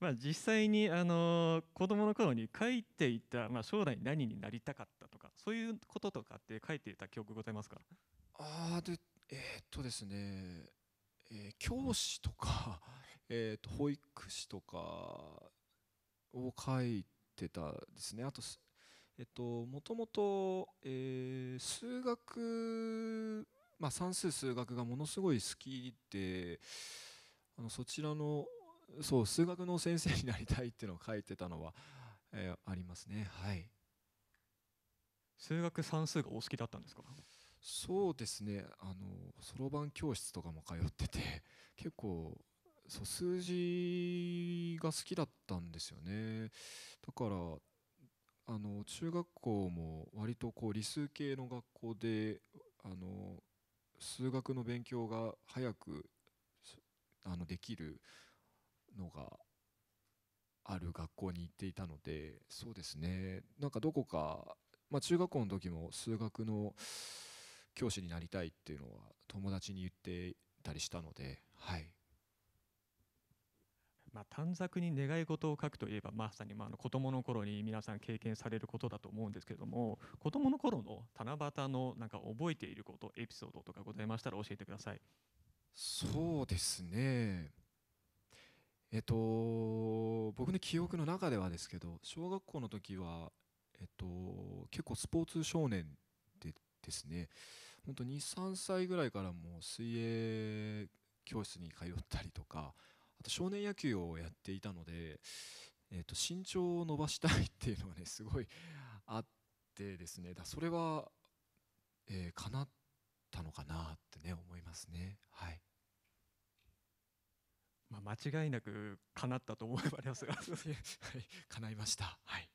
まあ、実際にあの子どもの頃に書いていた、まあ、将来何になりたかったとかそういうこととかって書いていた記憶ございますかあでえー、っとですね、えー、教師とか、えー、っと保育士とかを書いてたですねあとえっともともと、え数学、まあ、算数数学がものすごい好きであのそちらのそう数学の先生になりたいっていうのを書いてたのは、えー、ありますねはい数学算数がお好きだったんですかそうですねあのそろばん教室とかも通ってて結構そう数字が好きだったんですよねだからあの中学校も割とこう理数系の学校であの数学の勉強が早くあのできるのがある学校に行っていたのでそうですねなんかどこか、まあ、中学校の時も数学の教師になりたいっていうのは友達に言ってたりしたのではい。まあ、短冊に願い事を書くといえばまさにまあの子どもの頃に皆さん経験されることだと思うんですけれども子どもの頃の七夕のなんか覚えていることエピソードとかございましたら教えてください。そうですねえっと、僕の記憶の中ではですけど小学校の時は、えっと、結構スポーツ少年でですね本当23歳ぐらいからもう水泳教室に通ったりとかあと少年野球をやっていたので、えっと、身長を伸ばしたいっていうのがねすごいあってですねだそれは、えー、なったのかなってね思いますね。はい間違いなく叶ったと思いますが はい、叶いました。はい